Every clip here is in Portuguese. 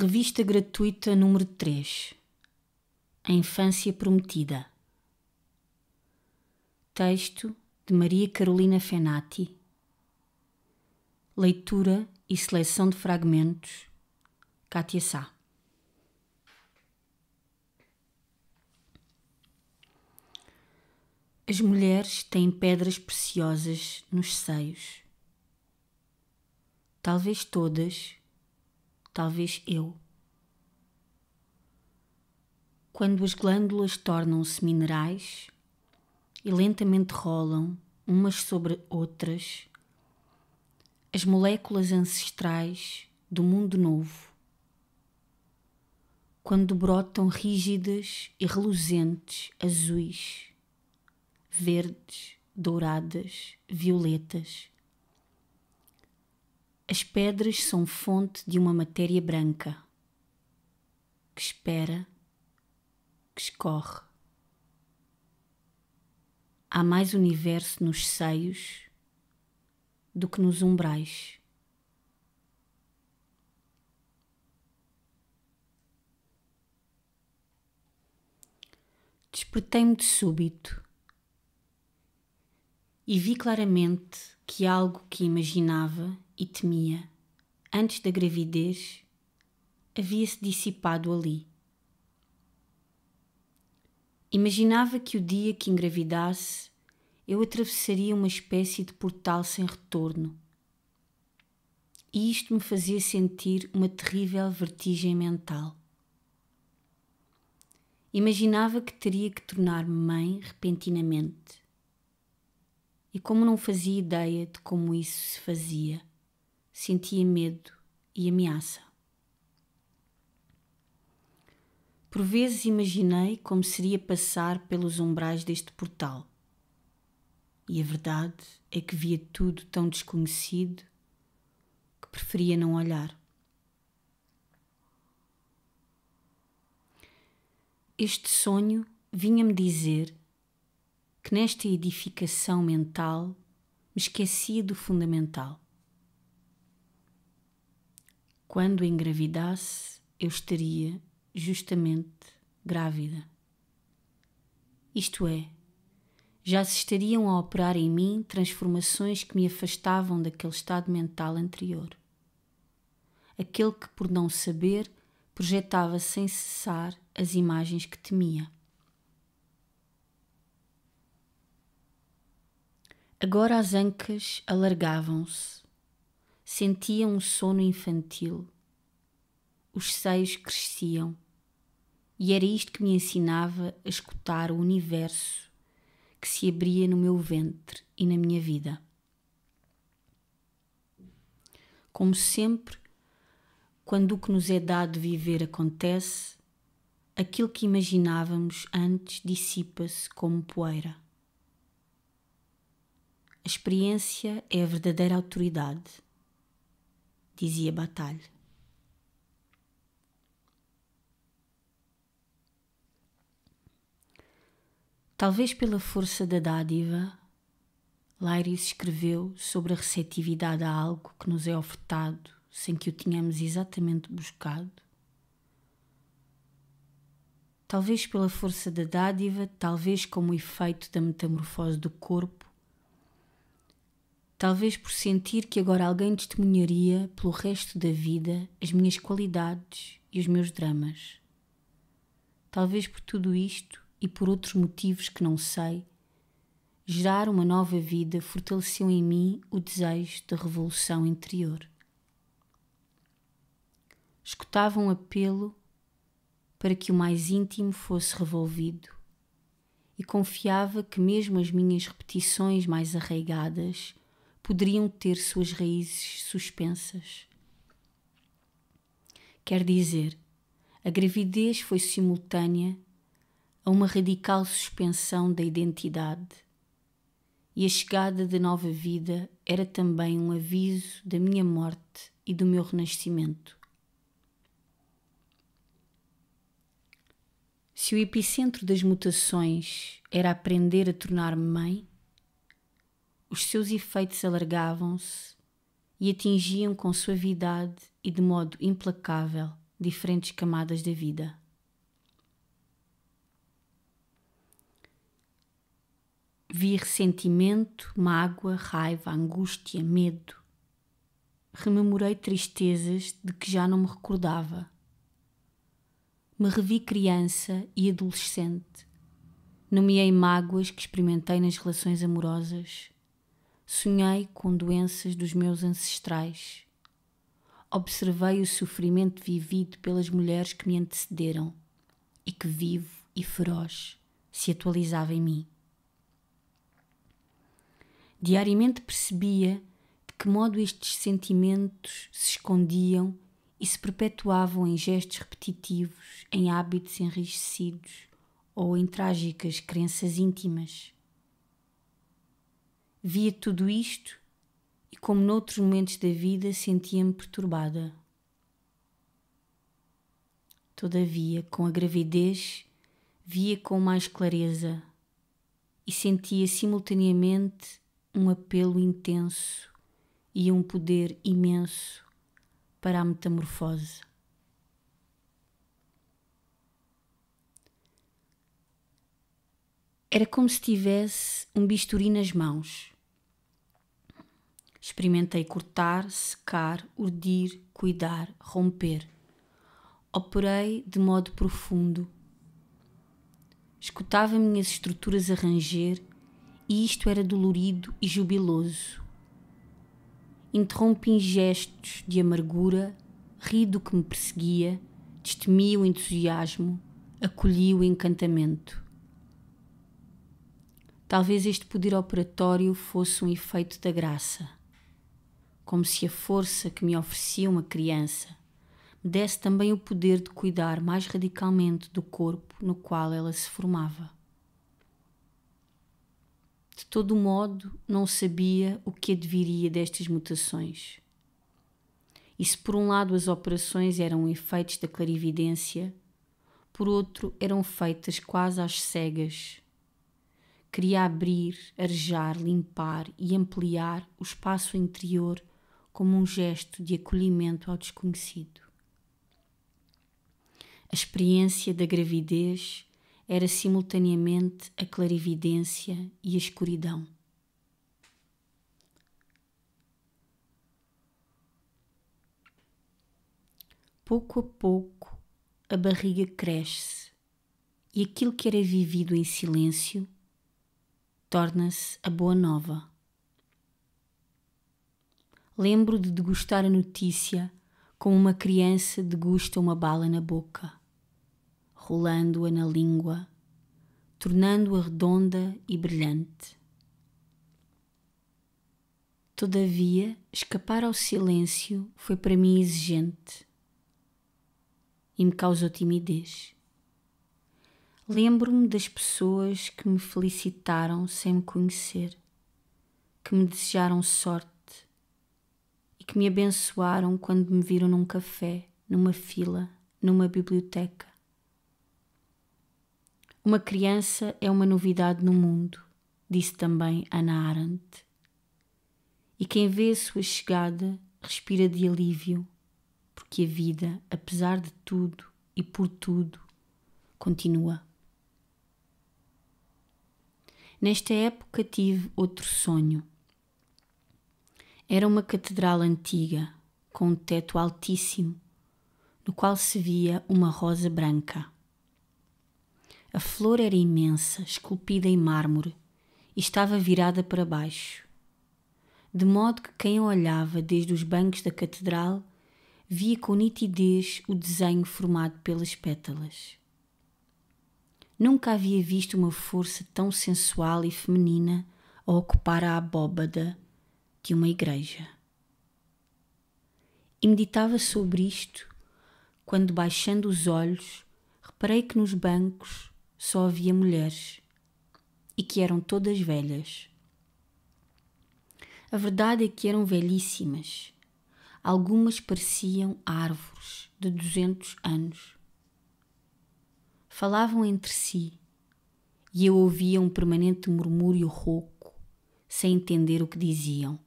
Revista gratuita número 3 A Infância Prometida Texto de Maria Carolina Fenati Leitura e seleção de fragmentos Kátia Sá As mulheres têm pedras preciosas nos seios. Talvez todas talvez eu. Quando as glândulas tornam-se minerais e lentamente rolam umas sobre outras, as moléculas ancestrais do mundo novo, quando brotam rígidas e reluzentes, azuis, verdes, douradas, violetas, as pedras são fonte de uma matéria branca que espera, que escorre. Há mais universo nos seios do que nos umbrais. Despertei-me de súbito e vi claramente que algo que imaginava e temia, antes da gravidez, havia-se dissipado ali. Imaginava que o dia que engravidasse eu atravessaria uma espécie de portal sem retorno. E isto me fazia sentir uma terrível vertigem mental. Imaginava que teria que tornar-me mãe repentinamente. E como não fazia ideia de como isso se fazia, sentia medo e ameaça. Por vezes imaginei como seria passar pelos umbrais deste portal. E a verdade é que via tudo tão desconhecido que preferia não olhar. Este sonho vinha-me dizer que nesta edificação mental me esquecia do fundamental. Quando engravidasse, eu estaria justamente grávida. Isto é, já se estariam a operar em mim transformações que me afastavam daquele estado mental anterior. Aquele que, por não saber, projetava sem cessar as imagens que temia. Agora as ancas alargavam-se Sentia um sono infantil. Os seios cresciam. E era isto que me ensinava a escutar o universo que se abria no meu ventre e na minha vida. Como sempre, quando o que nos é dado viver acontece, aquilo que imaginávamos antes dissipa-se como poeira. A experiência é a verdadeira autoridade dizia Batalha. Talvez pela força da dádiva, Lyris escreveu sobre a receptividade a algo que nos é ofertado sem que o tenhamos exatamente buscado. Talvez pela força da dádiva, talvez como efeito da metamorfose do corpo, talvez por sentir que agora alguém testemunharia pelo resto da vida as minhas qualidades e os meus dramas. Talvez por tudo isto e por outros motivos que não sei, gerar uma nova vida fortaleceu em mim o desejo de revolução interior. Escutava um apelo para que o mais íntimo fosse revolvido e confiava que mesmo as minhas repetições mais arraigadas poderiam ter suas raízes suspensas. Quer dizer, a gravidez foi simultânea a uma radical suspensão da identidade, e a chegada de nova vida era também um aviso da minha morte e do meu renascimento. Se o epicentro das mutações era aprender a tornar-me mãe, os seus efeitos alargavam-se e atingiam com suavidade e de modo implacável diferentes camadas da vida. Vi ressentimento, mágoa, raiva, angústia, medo. Rememorei tristezas de que já não me recordava. Me revi criança e adolescente. Nomeei mágoas que experimentei nas relações amorosas Sonhei com doenças dos meus ancestrais. Observei o sofrimento vivido pelas mulheres que me antecederam e que vivo e feroz se atualizava em mim. Diariamente percebia de que modo estes sentimentos se escondiam e se perpetuavam em gestos repetitivos, em hábitos enrijecidos ou em trágicas crenças íntimas. Via tudo isto e, como noutros momentos da vida, sentia-me perturbada. Todavia, com a gravidez, via com mais clareza e sentia simultaneamente um apelo intenso e um poder imenso para a metamorfose. Era como se tivesse um bisturi nas mãos Experimentei cortar, secar, urdir, cuidar, romper. Operei de modo profundo. Escutava minhas estruturas a ranger e isto era dolorido e jubiloso. Interrompi gestos de amargura, ri do que me perseguia, destemi o entusiasmo, acolhi o encantamento. Talvez este poder operatório fosse um efeito da graça como se a força que me oferecia uma criança me desse também o poder de cuidar mais radicalmente do corpo no qual ela se formava. De todo modo, não sabia o que adviria destas mutações. E se por um lado as operações eram efeitos da clarividência, por outro eram feitas quase às cegas. Queria abrir, arejar, limpar e ampliar o espaço interior como um gesto de acolhimento ao desconhecido. A experiência da gravidez era simultaneamente a clarividência e a escuridão. Pouco a pouco, a barriga cresce e aquilo que era vivido em silêncio torna-se a boa nova. Lembro de degustar a notícia como uma criança degusta uma bala na boca, rolando-a na língua, tornando-a redonda e brilhante. Todavia, escapar ao silêncio foi para mim exigente e me causou timidez. Lembro-me das pessoas que me felicitaram sem me conhecer, que me desejaram sorte que me abençoaram quando me viram num café, numa fila, numa biblioteca. Uma criança é uma novidade no mundo, disse também Ana Arendt. E quem vê a sua chegada respira de alívio, porque a vida, apesar de tudo e por tudo, continua. Nesta época tive outro sonho. Era uma catedral antiga, com um teto altíssimo, no qual se via uma rosa branca. A flor era imensa, esculpida em mármore, e estava virada para baixo, de modo que quem olhava desde os bancos da catedral via com nitidez o desenho formado pelas pétalas. Nunca havia visto uma força tão sensual e feminina a ocupar a abóbada de uma igreja. E meditava sobre isto quando, baixando os olhos, reparei que nos bancos só havia mulheres e que eram todas velhas. A verdade é que eram velhíssimas. Algumas pareciam árvores de 200 anos. Falavam entre si e eu ouvia um permanente murmúrio rouco, sem entender o que diziam.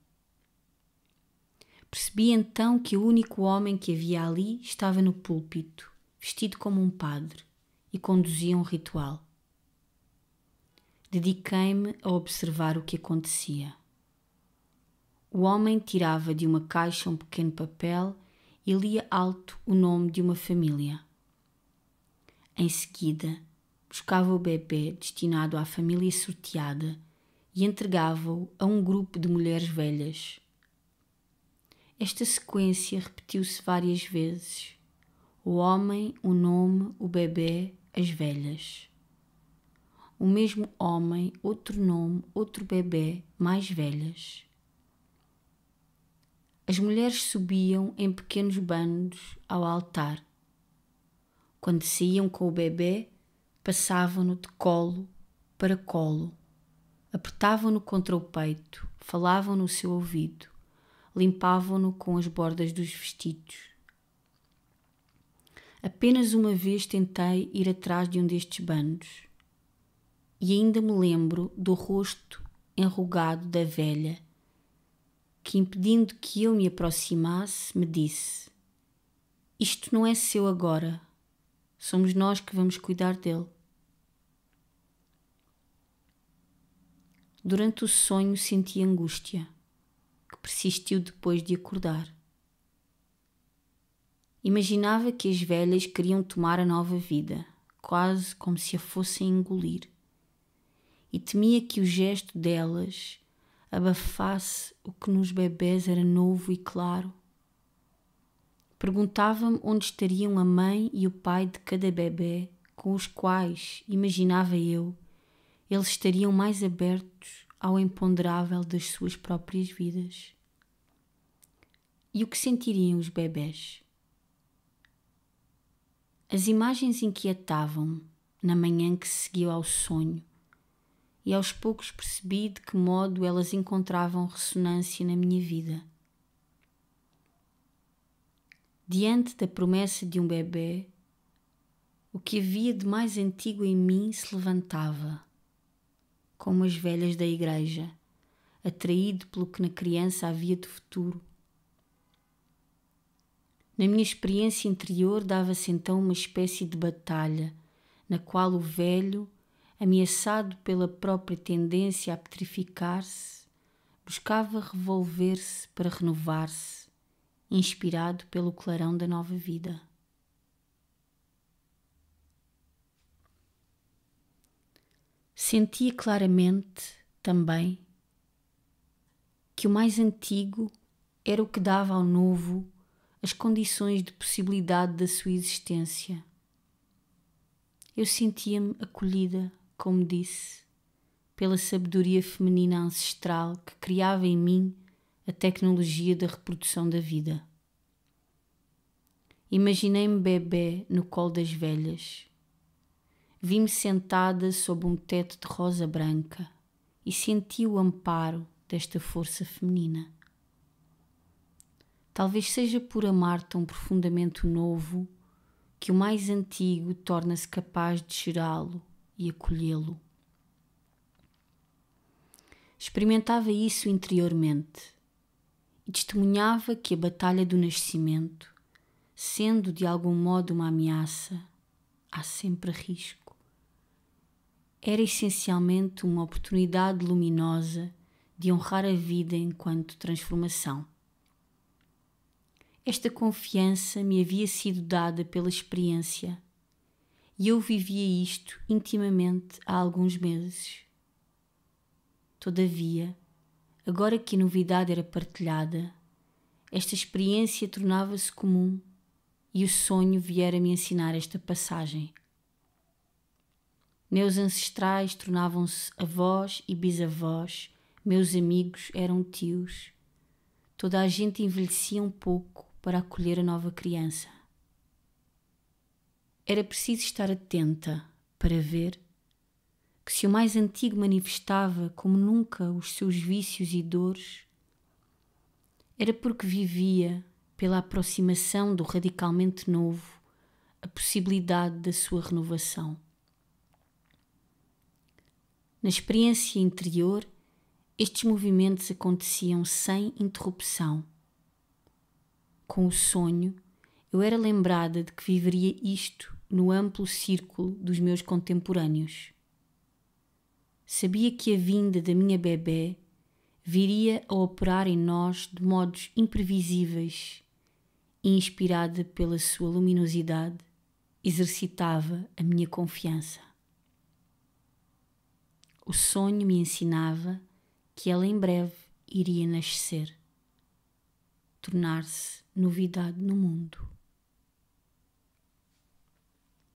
Percebi então que o único homem que havia ali estava no púlpito, vestido como um padre, e conduzia um ritual. Dediquei-me a observar o que acontecia. O homem tirava de uma caixa um pequeno papel e lia alto o nome de uma família. Em seguida, buscava o bebê destinado à família sorteada e entregava-o a um grupo de mulheres velhas, esta sequência repetiu-se várias vezes. O homem, o nome, o bebê, as velhas. O mesmo homem, outro nome, outro bebê, mais velhas. As mulheres subiam em pequenos bandos ao altar. Quando saíam com o bebê, passavam-no de colo para colo, apertavam-no contra o peito, falavam no seu ouvido limpavam-no com as bordas dos vestidos. Apenas uma vez tentei ir atrás de um destes bandos e ainda me lembro do rosto enrugado da velha que, impedindo que eu me aproximasse, me disse: Isto não é seu agora, somos nós que vamos cuidar dele. Durante o sonho senti angústia persistiu depois de acordar. Imaginava que as velhas queriam tomar a nova vida, quase como se a fossem engolir, e temia que o gesto delas abafasse o que nos bebés era novo e claro. Perguntava-me onde estariam a mãe e o pai de cada bebê, com os quais, imaginava eu, eles estariam mais abertos ao imponderável das suas próprias vidas. E o que sentiriam os bebés? As imagens inquietavam na manhã que seguiu ao sonho, e aos poucos percebi de que modo elas encontravam ressonância na minha vida. Diante da promessa de um bebê, o que havia de mais antigo em mim se levantava como as velhas da igreja, atraído pelo que na criança havia de futuro. Na minha experiência interior dava-se então uma espécie de batalha, na qual o velho, ameaçado pela própria tendência a petrificar-se, buscava revolver-se para renovar-se, inspirado pelo clarão da nova vida. sentia claramente também que o mais antigo era o que dava ao novo as condições de possibilidade da sua existência. Eu sentia-me acolhida, como disse, pela sabedoria feminina ancestral que criava em mim a tecnologia da reprodução da vida. Imaginei-me bebê no colo das velhas, Vi-me sentada sob um teto de rosa branca e senti o amparo desta força feminina. Talvez seja por amar tão profundamente o novo que o mais antigo torna-se capaz de gerá lo e acolhê-lo. Experimentava isso interiormente e testemunhava que a batalha do nascimento, sendo de algum modo uma ameaça, há sempre risco era essencialmente uma oportunidade luminosa de honrar a vida enquanto transformação. Esta confiança me havia sido dada pela experiência e eu vivia isto intimamente há alguns meses. Todavia, agora que a novidade era partilhada, esta experiência tornava-se comum e o sonho viera me ensinar esta passagem. Meus ancestrais tornavam-se avós e bisavós, meus amigos eram tios. Toda a gente envelhecia um pouco para acolher a nova criança. Era preciso estar atenta para ver que, se o mais antigo manifestava como nunca os seus vícios e dores, era porque vivia, pela aproximação do radicalmente novo, a possibilidade da sua renovação. Na experiência interior, estes movimentos aconteciam sem interrupção. Com o sonho, eu era lembrada de que viveria isto no amplo círculo dos meus contemporâneos. Sabia que a vinda da minha bebê viria a operar em nós de modos imprevisíveis e, inspirada pela sua luminosidade, exercitava a minha confiança. O sonho me ensinava que ela em breve iria nascer, tornar-se novidade no mundo.